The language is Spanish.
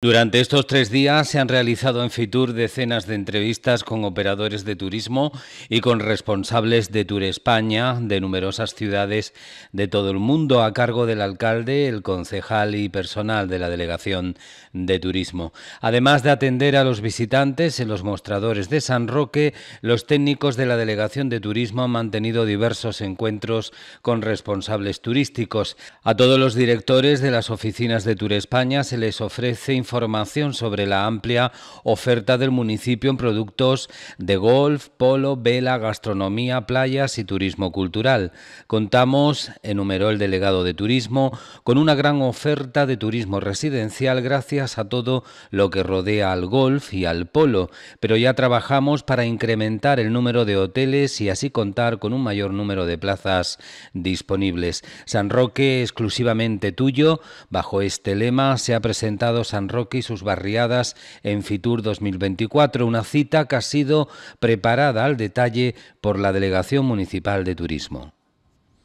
Durante estos tres días se han realizado en Fitur decenas de entrevistas con operadores de turismo y con responsables de Tour España de numerosas ciudades de todo el mundo a cargo del alcalde, el concejal y personal de la Delegación de Turismo. Además de atender a los visitantes en los mostradores de San Roque, los técnicos de la Delegación de Turismo han mantenido diversos encuentros con responsables turísticos. A todos los directores de las oficinas de Tour España se les ofrece información información sobre la amplia oferta del municipio en productos de golf, polo, vela, gastronomía, playas y turismo cultural. Contamos, enumeró el delegado de turismo, con una gran oferta de turismo residencial gracias a todo lo que rodea al golf y al polo, pero ya trabajamos para incrementar el número de hoteles y así contar con un mayor número de plazas disponibles. San Roque exclusivamente tuyo, bajo este lema se ha presentado San Roque y sus barriadas en Fitur 2024, una cita que ha sido preparada al detalle por la Delegación Municipal de Turismo.